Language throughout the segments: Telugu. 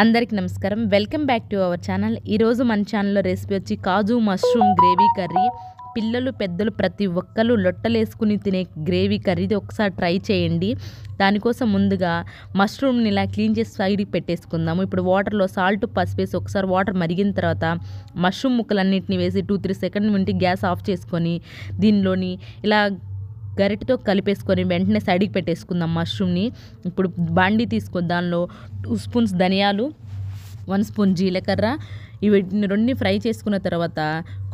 అందరికీ నమస్కారం welcome back to our channel ఈరోజు మన ఛానల్లో రెసిపీ వచ్చి కాజు మష్రూమ్ గ్రేవీ కర్రీ పిల్లలు పెద్దలు ప్రతి ఒక్కరు లొట్టలేసుకుని తినే గ్రేవీ కర్రీది ఒకసారి ట్రై చేయండి దానికోసం ముందుగా మష్రూమ్ని ఇలా క్లీన్ చేసి సైడ్కి పెట్టేసుకుందాము ఇప్పుడు వాటర్లో సాల్ట్ పసిపేసి ఒకసారి వాటర్ మరిగిన తర్వాత మష్రూమ్ ముక్కలన్నింటినీ వేసి టూ త్రీ సెకండ్ నుండి గ్యాస్ ఆఫ్ చేసుకొని దీనిలోని ఇలా గరిటతో కలిపేసుకొని వెంటనే సైడ్కి పెట్టేసుకుందాం మష్రూమ్ని ఇప్పుడు బాండి తీసుకొని దానిలో టూ స్పూన్స్ ధనియాలు వన్ స్పూన్ జీలకర్ర ఇవి రెండు ఫ్రై చేసుకున్న తర్వాత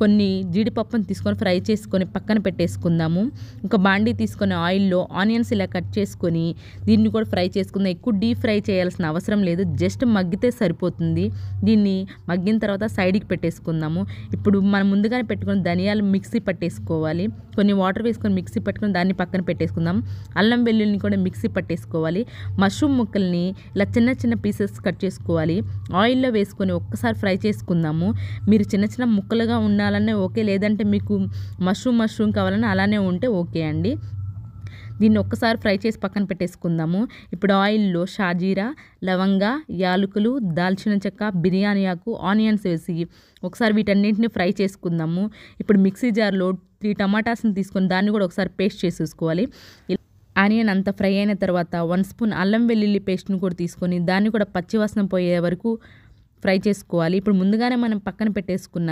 కొన్ని జీడిపప్పును తీసుకొని ఫ్రై చేసుకొని పక్కన పెట్టేసుకుందాము ఇంకా బాండీ తీసుకొని ఆయిల్లో ఆనియన్స్ ఇలా కట్ చేసుకొని దీన్ని కూడా ఫ్రై చేసుకుందాం ఎక్కువ డీప్ ఫ్రై చేయాల్సిన అవసరం లేదు జస్ట్ మగ్గితే సరిపోతుంది దీన్ని మగ్గిన తర్వాత సైడ్కి పెట్టేసుకుందాము ఇప్పుడు మనం ముందుగానే పెట్టుకుని ధనియాలు మిక్సీ పట్టేసుకోవాలి కొన్ని వాటర్ వేసుకొని మిక్సీ పట్టుకొని దాన్ని పక్కన పెట్టేసుకుందాం అల్లం వెల్లుల్లిని కూడా మిక్సీ పట్టేసుకోవాలి మష్రూమ్ ముక్కల్ని ఇలా చిన్న చిన్న పీసెస్ కట్ చేసుకోవాలి ఆయిల్లో వేసుకొని ఒక్కసారి ఫ్రై చేసి తీసుకుందాము మీరు చిన్న చిన్న ముక్కలుగా ఉండాలనే ఓకే లేదంటే మీకు మష్రూమ్ మష్రూమ్ కావాలన్నా అలానే ఉంటే ఓకే అండి దీన్ని ఒక్కసారి ఫ్రై చేసి పక్కన పెట్టేసుకుందాము ఇప్పుడు ఆయిల్లో షాజీరా లవంగా యాలకులు దాల్చిన చెక్క బిర్యానీ ఆకు ఆనియన్స్ వేసి ఒకసారి వీటన్నింటిని ఫ్రై చేసుకుందాము ఇప్పుడు మిక్సీ జార్లో త్రీ టమాటాస్ని తీసుకొని దాన్ని కూడా ఒకసారి పేస్ట్ చేసేసుకోవాలి ఆనియన్ అంత ఫ్రై అయిన తర్వాత వన్ స్పూన్ అల్లం వెల్లుల్లి పేస్ట్ని కూడా తీసుకొని దాన్ని కూడా పచ్చివాసన పోయే వరకు ఫ్రై చేసుకోవాలి ఇప్పుడు ముందుగానే మనం పక్కన పెట్టేసుకున్న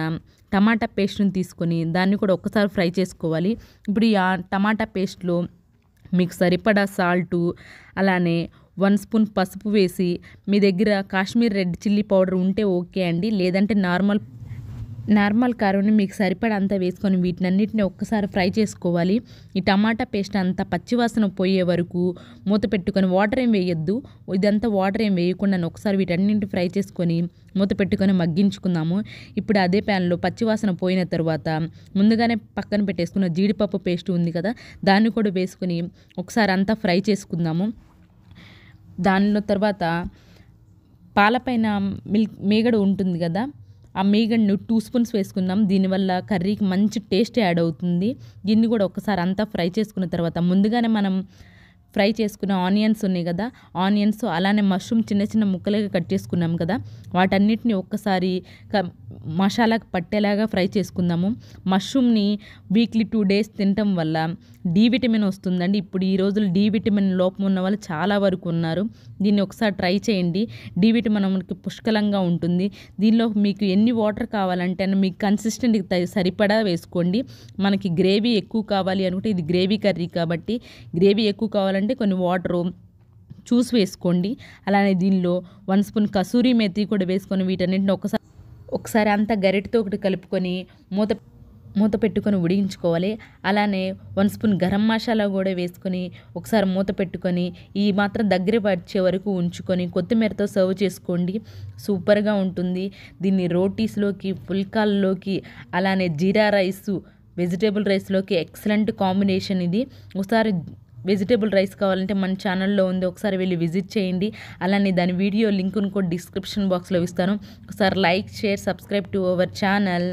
టమాటా పేస్ట్ని తీసుకొని దాన్ని కూడా ఒక్కసారి ఫ్రై చేసుకోవాలి ఇప్పుడు ఈ టమాటా పేస్ట్లో మీకు సరిపడా సాల్టు అలానే వన్ స్పూన్ పసుపు వేసి మీ దగ్గర కాశ్మీర్ రెడ్ చిల్లీ పౌడర్ ఉంటే ఓకే అండి లేదంటే నార్మల్ నార్మల్ కారం మీకు అంతా వేసుకొని వీటినన్నిటిని ఒక్కసారి ఫ్రై చేసుకోవాలి ఈ టమాటా పేస్ట్ అంతా పచ్చివాసన పోయే వరకు మూత పెట్టుకొని వాటర్ ఏం వేయొద్దు ఇదంతా వాటర్ ఏం వేయకుండా ఒకసారి వీటన్నింటిని ఫ్రై చేసుకొని మూత పెట్టుకొని మగ్గించుకుందాము ఇప్పుడు అదే ప్యాన్లో పచ్చివాసన పోయిన తర్వాత ముందుగానే పక్కన పెట్టేసుకున్న జీడిపప్పు పేస్ట్ ఉంది కదా దాన్ని కూడా వేసుకొని ఒకసారి అంతా ఫ్రై చేసుకుందాము దానిలో తర్వాత పాలపైన మిల్క్ మీగడ ఉంటుంది కదా ఆ మీగడను టూ స్పూన్స్ వేసుకుందాం దీనివల్ల కర్రీకి మంచి టేస్ట్ యాడ్ అవుతుంది దీన్ని కూడా ఒకసారి అంతా ఫ్రై చేసుకున్న తర్వాత ముందుగానే మనం ఫ్రై చేసుకున్న ఆనియన్స్ ఉన్నాయి కదా ఆనియన్స్ అలానే మష్రూమ్ చిన్న చిన్న ముక్కలుగా కట్ చేసుకున్నాం కదా వాటన్నిటిని ఒక్కసారి మసాలాకు పట్టేలాగా ఫ్రై చేసుకుందాము మష్రూమ్ని వీక్లీ టూ డేస్ తినటం వల్ల డి విటమిన్ వస్తుందండి ఇప్పుడు ఈ రోజులు డి విటమిన్ లోపం ఉన్న వాళ్ళు చాలా వరకు ఉన్నారు దీన్ని ఒకసారి ట్రై చేయండి డి విటమిన్ మనకి పుష్కలంగా ఉంటుంది దీనిలో మీకు ఎన్ని వాటర్ కావాలంటే మీకు కన్సిస్టెంట్కి సరిపడా వేసుకోండి మనకి గ్రేవీ ఎక్కువ కావాలి అనుకుంటే ఇది గ్రేవీ కర్రీ కాబట్టి గ్రేవీ ఎక్కువ కావాలంటే కావాలంటే కొన్ని వాటరు చూసి వేసుకోండి అలానే దీనిలో వన్ స్పూన్ కసూరి మెతి కూడా వేసుకొని వీటన్నిటిని ఒకసారి ఒకసారి అంతా గరిటతో ఒకటి కలుపుకొని మూత మూత పెట్టుకొని ఉడికించుకోవాలి అలానే వన్ స్పూన్ గరం మసాలా కూడా వేసుకొని ఒకసారి మూత పెట్టుకొని ఈ మాత్రం దగ్గర పరిచే వరకు ఉంచుకొని కొత్తిమీరతో సర్వ్ చేసుకోండి సూపర్గా ఉంటుంది దీన్ని రోటీస్లోకి పుల్కాల్లోకి అలానే జీరా రైసు వెజిటేబుల్ రైస్లోకి ఎక్సలెంట్ కాంబినేషన్ ఇది ఒకసారి వెజిటేబుల్ రైస్ కావాలంటే మన ఛానల్లో ఉంది ఒకసారి వెళ్ళి విజిట్ చేయండి అలానే దాని వీడియో లింకును కూడా డిస్క్రిప్షన్ బాక్స్లో ఇస్తాను ఒకసారి like share subscribe to our channel